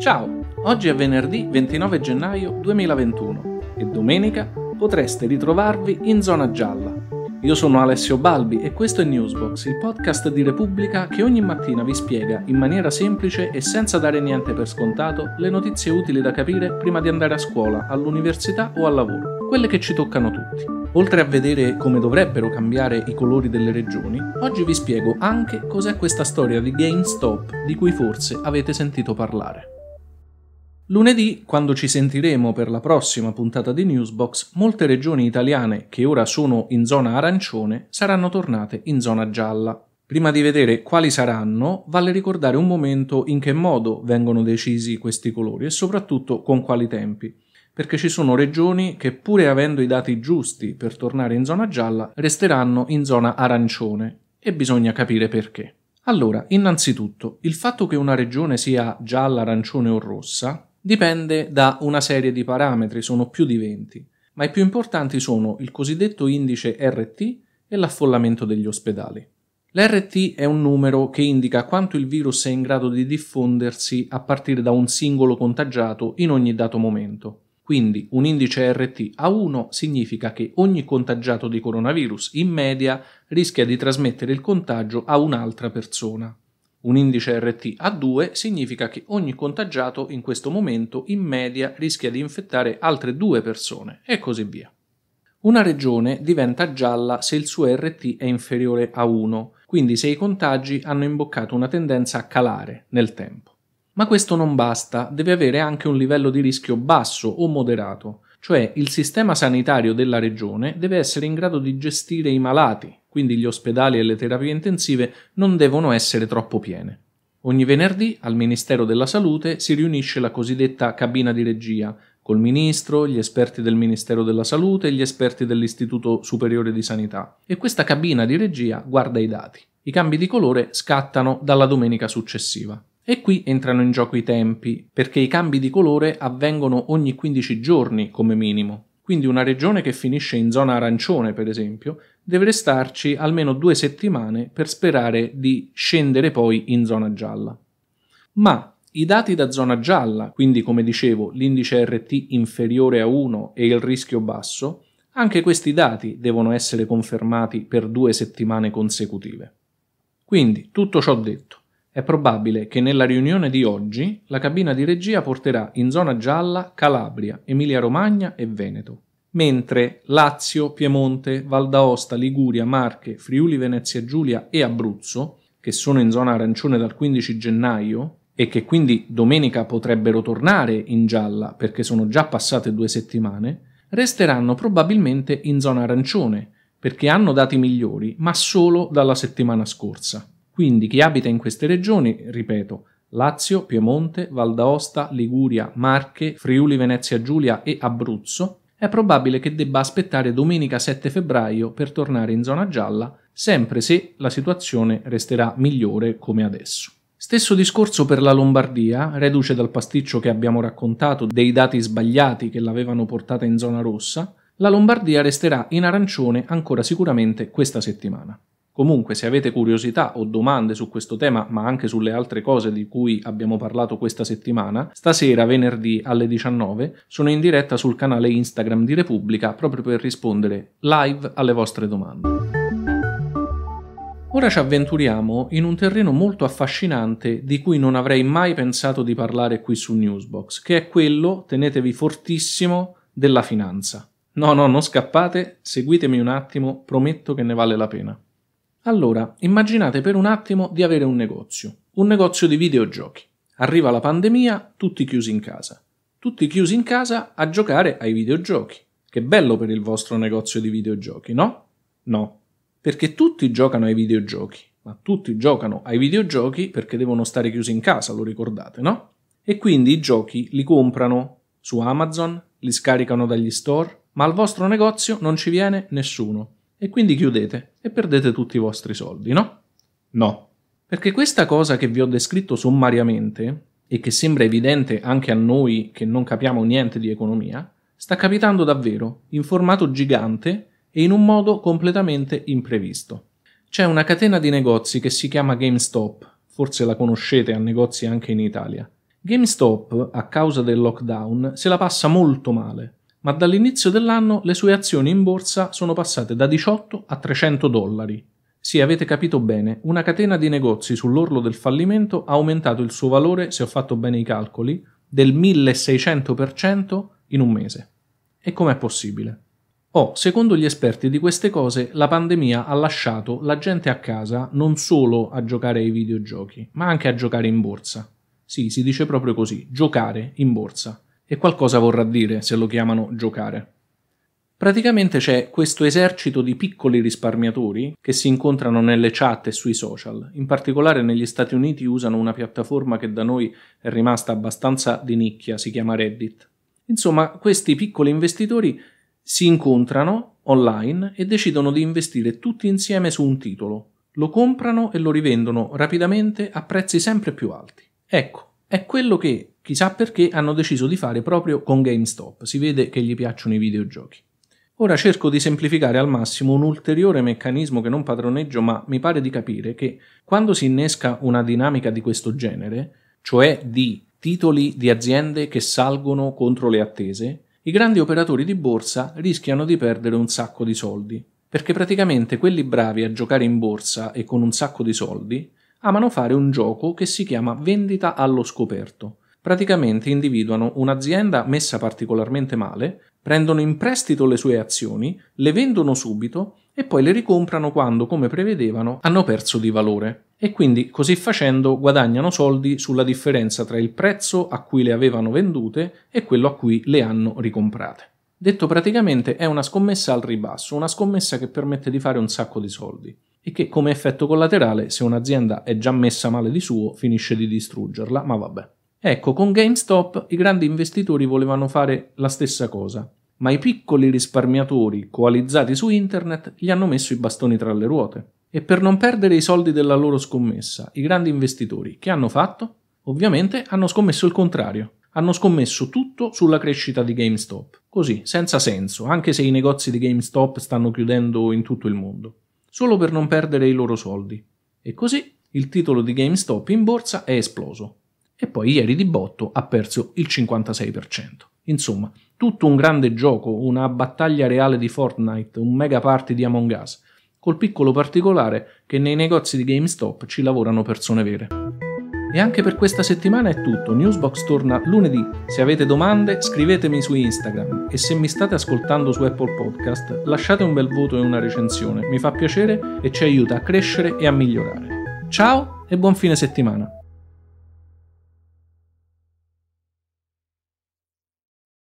Ciao, oggi è venerdì 29 gennaio 2021 e domenica potreste ritrovarvi in zona gialla. Io sono Alessio Balbi e questo è Newsbox, il podcast di Repubblica che ogni mattina vi spiega in maniera semplice e senza dare niente per scontato le notizie utili da capire prima di andare a scuola, all'università o al lavoro, quelle che ci toccano tutti. Oltre a vedere come dovrebbero cambiare i colori delle regioni, oggi vi spiego anche cos'è questa storia di GameStop di cui forse avete sentito parlare. Lunedì, quando ci sentiremo per la prossima puntata di Newsbox, molte regioni italiane che ora sono in zona arancione saranno tornate in zona gialla. Prima di vedere quali saranno, vale ricordare un momento in che modo vengono decisi questi colori e soprattutto con quali tempi, perché ci sono regioni che pur avendo i dati giusti per tornare in zona gialla, resteranno in zona arancione e bisogna capire perché. Allora, innanzitutto, il fatto che una regione sia gialla, arancione o rossa Dipende da una serie di parametri, sono più di 20, ma i più importanti sono il cosiddetto indice RT e l'affollamento degli ospedali. L'RT è un numero che indica quanto il virus è in grado di diffondersi a partire da un singolo contagiato in ogni dato momento. Quindi un indice RT a 1 significa che ogni contagiato di coronavirus in media rischia di trasmettere il contagio a un'altra persona. Un indice RT a 2 significa che ogni contagiato in questo momento in media rischia di infettare altre due persone e così via. Una regione diventa gialla se il suo RT è inferiore a 1, quindi se i contagi hanno imboccato una tendenza a calare nel tempo. Ma questo non basta, deve avere anche un livello di rischio basso o moderato, cioè il sistema sanitario della regione deve essere in grado di gestire i malati, quindi gli ospedali e le terapie intensive non devono essere troppo piene. Ogni venerdì al Ministero della Salute si riunisce la cosiddetta cabina di regia, col ministro, gli esperti del Ministero della Salute e gli esperti dell'Istituto Superiore di Sanità. E questa cabina di regia guarda i dati. I cambi di colore scattano dalla domenica successiva. E qui entrano in gioco i tempi, perché i cambi di colore avvengono ogni 15 giorni come minimo. Quindi una regione che finisce in zona arancione, per esempio, deve restarci almeno due settimane per sperare di scendere poi in zona gialla. Ma i dati da zona gialla, quindi come dicevo l'indice RT inferiore a 1 e il rischio basso, anche questi dati devono essere confermati per due settimane consecutive. Quindi tutto ciò detto. È probabile che nella riunione di oggi la cabina di regia porterà in zona gialla Calabria, Emilia-Romagna e Veneto, mentre Lazio, Piemonte, Val d'Aosta, Liguria, Marche, Friuli, Venezia Giulia e Abruzzo, che sono in zona arancione dal 15 gennaio e che quindi domenica potrebbero tornare in gialla perché sono già passate due settimane, resteranno probabilmente in zona arancione perché hanno dati migliori, ma solo dalla settimana scorsa. Quindi chi abita in queste regioni, ripeto, Lazio, Piemonte, Val d'Aosta, Liguria, Marche, Friuli Venezia Giulia e Abruzzo, è probabile che debba aspettare domenica 7 febbraio per tornare in zona gialla, sempre se la situazione resterà migliore come adesso. Stesso discorso per la Lombardia, reduce dal pasticcio che abbiamo raccontato dei dati sbagliati che l'avevano portata in zona rossa, la Lombardia resterà in arancione ancora sicuramente questa settimana. Comunque, se avete curiosità o domande su questo tema, ma anche sulle altre cose di cui abbiamo parlato questa settimana, stasera, venerdì alle 19, sono in diretta sul canale Instagram di Repubblica proprio per rispondere live alle vostre domande. Ora ci avventuriamo in un terreno molto affascinante di cui non avrei mai pensato di parlare qui su Newsbox, che è quello, tenetevi fortissimo, della finanza. No, no, non scappate, seguitemi un attimo, prometto che ne vale la pena. Allora, immaginate per un attimo di avere un negozio, un negozio di videogiochi. Arriva la pandemia, tutti chiusi in casa. Tutti chiusi in casa a giocare ai videogiochi. Che bello per il vostro negozio di videogiochi, no? No, perché tutti giocano ai videogiochi, ma tutti giocano ai videogiochi perché devono stare chiusi in casa, lo ricordate, no? E quindi i giochi li comprano su Amazon, li scaricano dagli store, ma al vostro negozio non ci viene nessuno e quindi chiudete e perdete tutti i vostri soldi, no? No. Perché questa cosa che vi ho descritto sommariamente e che sembra evidente anche a noi che non capiamo niente di economia, sta capitando davvero in formato gigante e in un modo completamente imprevisto. C'è una catena di negozi che si chiama GameStop, forse la conoscete a negozi anche in Italia. GameStop, a causa del lockdown, se la passa molto male ma dall'inizio dell'anno le sue azioni in borsa sono passate da 18 a 300 dollari. Sì, avete capito bene, una catena di negozi sull'orlo del fallimento ha aumentato il suo valore, se ho fatto bene i calcoli, del 1600% in un mese. E com'è possibile? Oh, secondo gli esperti di queste cose, la pandemia ha lasciato la gente a casa non solo a giocare ai videogiochi, ma anche a giocare in borsa. Sì, si dice proprio così, giocare in borsa. E qualcosa vorrà dire se lo chiamano giocare. Praticamente c'è questo esercito di piccoli risparmiatori che si incontrano nelle chat e sui social. In particolare negli Stati Uniti usano una piattaforma che da noi è rimasta abbastanza di nicchia, si chiama Reddit. Insomma, questi piccoli investitori si incontrano online e decidono di investire tutti insieme su un titolo. Lo comprano e lo rivendono rapidamente a prezzi sempre più alti. Ecco, è quello che Chissà perché hanno deciso di fare proprio con GameStop, si vede che gli piacciono i videogiochi. Ora cerco di semplificare al massimo un ulteriore meccanismo che non padroneggio, ma mi pare di capire che quando si innesca una dinamica di questo genere, cioè di titoli di aziende che salgono contro le attese, i grandi operatori di borsa rischiano di perdere un sacco di soldi, perché praticamente quelli bravi a giocare in borsa e con un sacco di soldi amano fare un gioco che si chiama vendita allo scoperto, praticamente individuano un'azienda messa particolarmente male, prendono in prestito le sue azioni, le vendono subito e poi le ricomprano quando, come prevedevano, hanno perso di valore. E quindi così facendo guadagnano soldi sulla differenza tra il prezzo a cui le avevano vendute e quello a cui le hanno ricomprate. Detto praticamente è una scommessa al ribasso, una scommessa che permette di fare un sacco di soldi e che come effetto collaterale se un'azienda è già messa male di suo finisce di distruggerla, ma vabbè. Ecco, con GameStop i grandi investitori volevano fare la stessa cosa, ma i piccoli risparmiatori coalizzati su internet gli hanno messo i bastoni tra le ruote. E per non perdere i soldi della loro scommessa, i grandi investitori che hanno fatto? Ovviamente hanno scommesso il contrario. Hanno scommesso tutto sulla crescita di GameStop. Così, senza senso, anche se i negozi di GameStop stanno chiudendo in tutto il mondo. Solo per non perdere i loro soldi. E così il titolo di GameStop in borsa è esploso e poi ieri di botto ha perso il 56%. Insomma, tutto un grande gioco, una battaglia reale di Fortnite, un mega party di Among Us, col piccolo particolare che nei negozi di GameStop ci lavorano persone vere. E anche per questa settimana è tutto, Newsbox torna lunedì, se avete domande scrivetemi su Instagram e se mi state ascoltando su Apple Podcast lasciate un bel voto e una recensione, mi fa piacere e ci aiuta a crescere e a migliorare. Ciao e buon fine settimana!